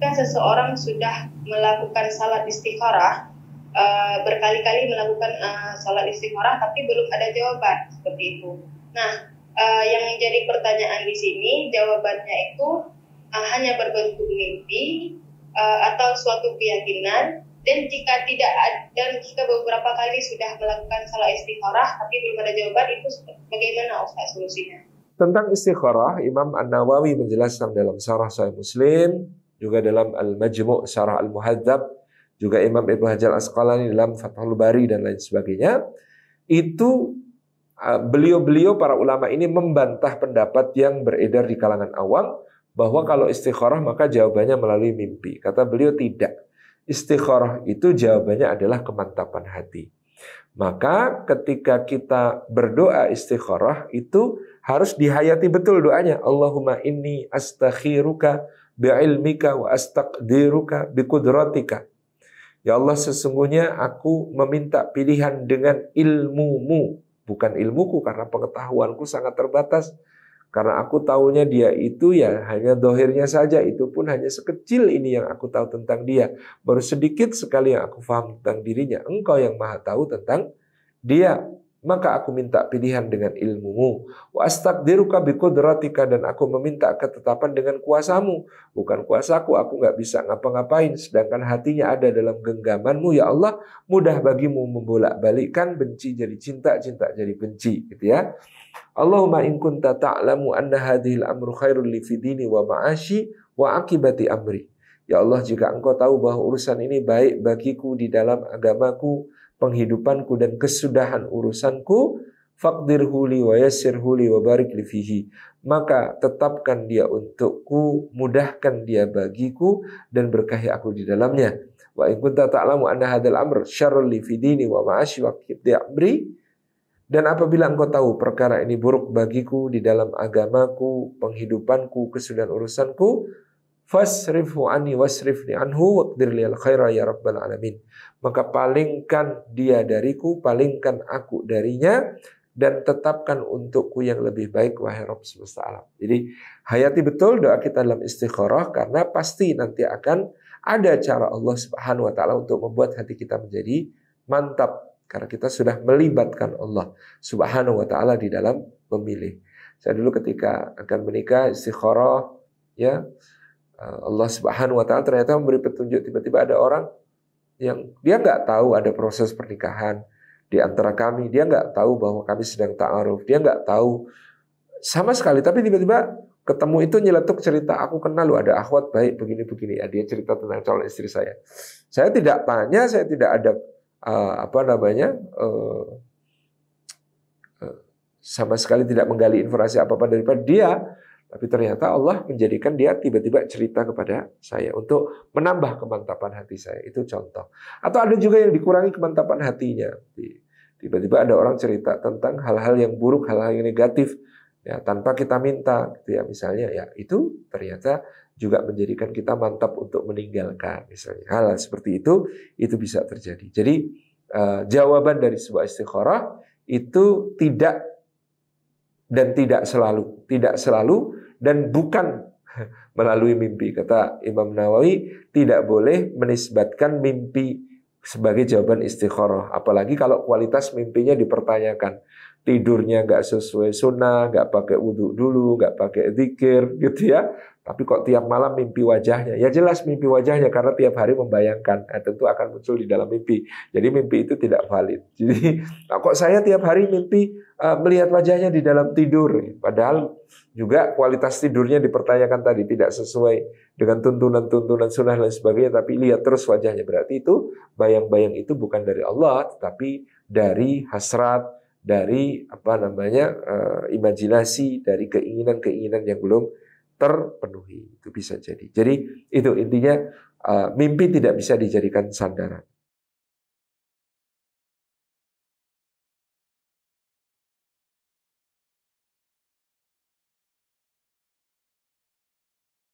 ketika seseorang sudah melakukan salat istikharah eh, berkali-kali melakukan eh, salat istikharah tapi belum ada jawaban seperti itu. Nah, eh, yang menjadi pertanyaan di sini jawabannya itu hanya berbentuk mimpi atau suatu keyakinan dan jika tidak dan jika beberapa kali sudah melakukan salat istikharah tapi belum ada jawaban itu bagaimana Ustaz solusinya? Tentang istikharah, Imam An-Nawawi menjelaskan dalam Sarah Sahih Muslim juga dalam Al-Majmu' Syarah Al-Muhadzab, juga Imam Ibnu Hajar Asqalani dalam Fathul Bari dan lain sebagainya, itu beliau-beliau para ulama ini membantah pendapat yang beredar di kalangan awam bahwa kalau istikharah maka jawabannya melalui mimpi. Kata beliau tidak. Istikharah itu jawabannya adalah kemantapan hati. Maka ketika kita berdoa istikharah itu harus dihayati betul doanya. Allahumma inni astakhiruka bi'ilmika wa astaqdiruka biqudratika. Ya Allah, sesungguhnya aku meminta pilihan dengan ilmumu. Bukan ilmuku, karena pengetahuanku sangat terbatas. Karena aku tahunya dia itu ya hanya dohirnya saja. Itu pun hanya sekecil ini yang aku tahu tentang dia. Baru sedikit sekali yang aku faham tentang dirinya. Engkau yang maha tahu tentang dia maka aku minta pilihan dengan ilmumu. Wa astaqdiruka biqudratika dan aku meminta ketetapan dengan kuasamu. Bukan kuasaku, aku nggak bisa ngapa-ngapain. Sedangkan hatinya ada dalam genggamanmu, ya Allah. Mudah bagimu membolak-balikkan benci jadi cinta, cinta jadi benci. Gitu ya. Allahumma in kunta ta'lamu anna hadhil amru khairul li fidini wa ma'ashi wa akibati amri. Ya Allah, jika engkau tahu bahwa urusan ini baik bagiku di dalam agamaku, penghidupanku, dan kesudahan urusanku, faqdir huli wa yassir huli wa barik li fihi. Maka tetapkan dia untukku, mudahkan dia bagiku, dan berkahi aku di dalamnya. Wa in kunta ta'lamu anna hadal amr syarrul li dini wa ma'ashi wa amri, dan apabila engkau tahu perkara ini buruk bagiku di dalam agamaku, penghidupanku, kesudahan urusanku, Fasrifu anni wasrifni anhu waqdir liyal khaira ya rabbal alamin. Maka palingkan dia dariku, palingkan aku darinya dan tetapkan untukku yang lebih baik wahai Rabb semesta alam. Jadi hayati betul doa kita dalam istikharah karena pasti nanti akan ada cara Allah Subhanahu wa taala untuk membuat hati kita menjadi mantap karena kita sudah melibatkan Allah Subhanahu wa taala di dalam memilih. Saya dulu ketika akan menikah istikharah ya Allah Subhanahu wa taala ternyata memberi petunjuk tiba-tiba ada orang yang dia nggak tahu ada proses pernikahan di antara kami, dia nggak tahu bahwa kami sedang ta'aruf, dia nggak tahu sama sekali tapi tiba-tiba ketemu itu nyeletuk cerita aku kenal lu ada akhwat baik begini-begini ya dia cerita tentang calon istri saya. Saya tidak tanya, saya tidak ada uh, apa namanya uh, uh, sama sekali tidak menggali informasi apa-apa daripada dia tapi ternyata Allah menjadikan dia tiba-tiba cerita kepada saya untuk menambah kemantapan hati saya. Itu contoh. Atau ada juga yang dikurangi kemantapan hatinya. Tiba-tiba ada orang cerita tentang hal-hal yang buruk, hal-hal yang negatif ya tanpa kita minta gitu ya misalnya ya itu ternyata juga menjadikan kita mantap untuk meninggalkan misalnya hal, -hal seperti itu itu bisa terjadi. Jadi eh, jawaban dari sebuah istikharah itu tidak dan tidak selalu, tidak selalu dan bukan melalui mimpi. Kata Imam Nawawi, tidak boleh menisbatkan mimpi sebagai jawaban istikharah. Apalagi kalau kualitas mimpinya dipertanyakan. Tidurnya nggak sesuai sunnah, nggak pakai wudhu dulu, nggak pakai zikir gitu ya. Tapi kok tiap malam mimpi wajahnya? Ya jelas mimpi wajahnya karena tiap hari membayangkan. Eh, tentu akan muncul di dalam mimpi. Jadi mimpi itu tidak valid. Jadi nah kok saya tiap hari mimpi uh, melihat wajahnya di dalam tidur? Padahal juga kualitas tidurnya dipertanyakan tadi tidak sesuai dengan tuntunan-tuntunan sunnah dan sebagainya. Tapi lihat terus wajahnya. Berarti itu bayang-bayang itu bukan dari Allah, tetapi dari hasrat, dari apa namanya uh, imajinasi dari keinginan-keinginan yang belum terpenuhi. Itu bisa jadi. Jadi itu intinya uh, mimpi tidak bisa dijadikan sandaran.